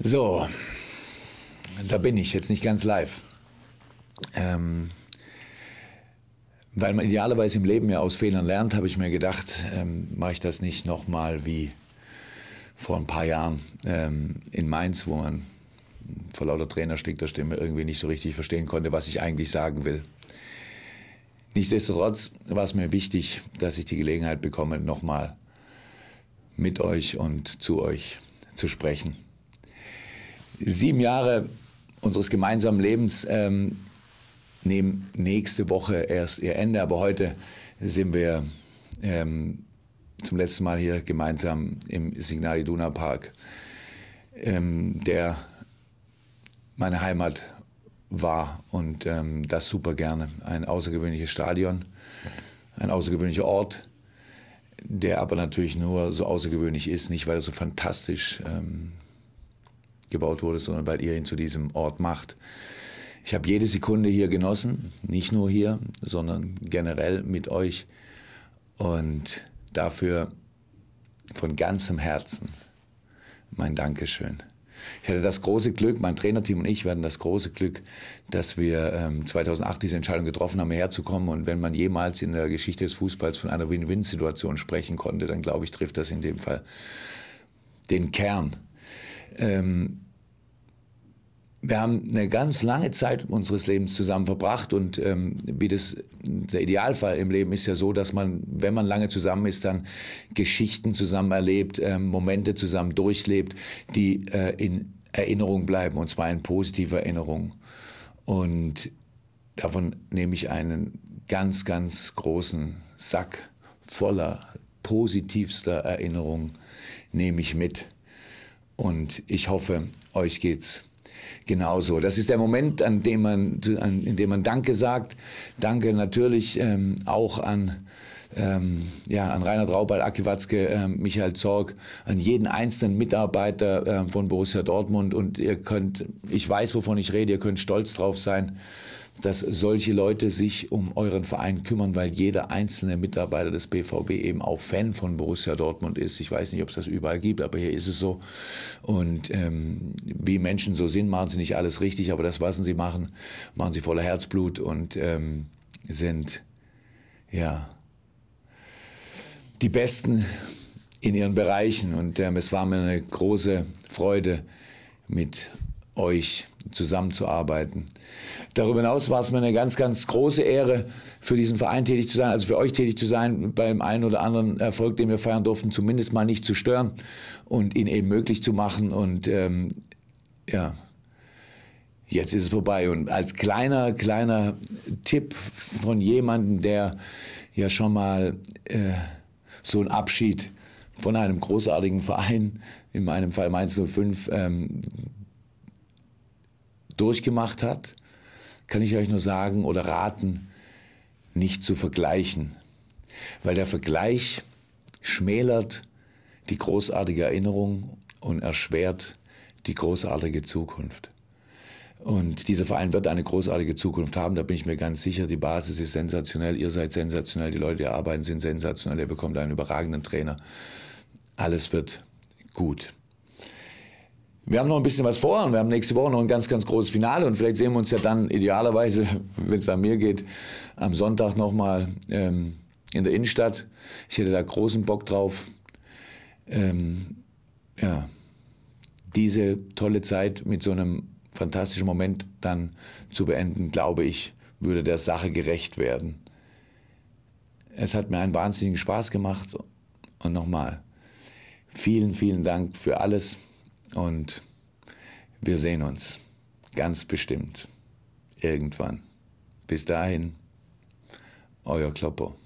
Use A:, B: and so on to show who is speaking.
A: So, da bin ich jetzt nicht ganz live. Ähm, weil man idealerweise im Leben ja aus Fehlern lernt, habe ich mir gedacht, ähm, mache ich das nicht nochmal wie vor ein paar Jahren ähm, in Mainz, wo man vor lauter trainerstickter Stimme irgendwie nicht so richtig verstehen konnte, was ich eigentlich sagen will. Nichtsdestotrotz war es mir wichtig, dass ich die Gelegenheit bekomme, nochmal mit euch und zu euch zu sprechen sieben Jahre unseres gemeinsamen Lebens ähm, nehmen nächste Woche erst ihr Ende. Aber heute sind wir ähm, zum letzten Mal hier gemeinsam im Signal Iduna Park, ähm, der meine Heimat war und ähm, das super gerne. Ein außergewöhnliches Stadion, ein außergewöhnlicher Ort, der aber natürlich nur so außergewöhnlich ist, nicht weil er so fantastisch ist ähm, gebaut wurde, sondern weil ihr ihn zu diesem Ort macht. Ich habe jede Sekunde hier genossen, nicht nur hier, sondern generell mit euch und dafür von ganzem Herzen mein Dankeschön. Ich hatte das große Glück, mein Trainerteam und ich werden das große Glück, dass wir 2008 ähm, diese Entscheidung getroffen haben, herzukommen. Und wenn man jemals in der Geschichte des Fußballs von einer Win-Win-Situation sprechen konnte, dann glaube ich, trifft das in dem Fall den Kern ähm, wir haben eine ganz lange Zeit unseres Lebens zusammen verbracht und ähm, wie das der Idealfall im Leben ist ja so, dass man, wenn man lange zusammen ist, dann Geschichten zusammen erlebt, ähm, Momente zusammen durchlebt, die äh, in Erinnerung bleiben und zwar in positiver Erinnerung. Und davon nehme ich einen ganz, ganz großen Sack voller positivster Erinnerung nehme ich mit. Und ich hoffe, euch geht's genauso. Das ist der Moment, an dem man, an, in dem man Danke sagt. Danke natürlich ähm, auch an ähm, ja, an Reinhard Raubal, Aki Watzke, äh, Michael Zorg, an jeden einzelnen Mitarbeiter äh, von Borussia Dortmund. Und ihr könnt, ich weiß, wovon ich rede, ihr könnt stolz drauf sein, dass solche Leute sich um euren Verein kümmern, weil jeder einzelne Mitarbeiter des BVB eben auch Fan von Borussia Dortmund ist. Ich weiß nicht, ob es das überall gibt, aber hier ist es so. Und ähm, wie Menschen so sind, machen sie nicht alles richtig, aber das, was sie machen, machen sie voller Herzblut und ähm, sind, ja, die Besten in ihren Bereichen. Und ähm, es war mir eine große Freude, mit euch zusammenzuarbeiten. Darüber hinaus war es mir eine ganz, ganz große Ehre, für diesen Verein tätig zu sein, also für euch tätig zu sein, beim einen oder anderen Erfolg, den wir feiern durften, zumindest mal nicht zu stören und ihn eben möglich zu machen. Und ähm, ja, jetzt ist es vorbei. Und als kleiner, kleiner Tipp von jemandem, der ja schon mal... Äh, so ein Abschied von einem großartigen Verein, in meinem Fall Mainz 05, ähm, durchgemacht hat, kann ich euch nur sagen oder raten, nicht zu vergleichen. Weil der Vergleich schmälert die großartige Erinnerung und erschwert die großartige Zukunft. Und dieser Verein wird eine großartige Zukunft haben, da bin ich mir ganz sicher. Die Basis ist sensationell, ihr seid sensationell, die Leute, die arbeiten, sind sensationell, ihr bekommt einen überragenden Trainer. Alles wird gut. Wir haben noch ein bisschen was vor und wir haben nächste Woche noch ein ganz, ganz großes Finale und vielleicht sehen wir uns ja dann idealerweise, wenn es an mir geht, am Sonntag nochmal ähm, in der Innenstadt. Ich hätte da großen Bock drauf. Ähm, ja, diese tolle Zeit mit so einem fantastischen Moment dann zu beenden, glaube ich, würde der Sache gerecht werden. Es hat mir einen wahnsinnigen Spaß gemacht und nochmal, vielen, vielen Dank für alles und wir sehen uns ganz bestimmt irgendwann. Bis dahin, euer Kloppo.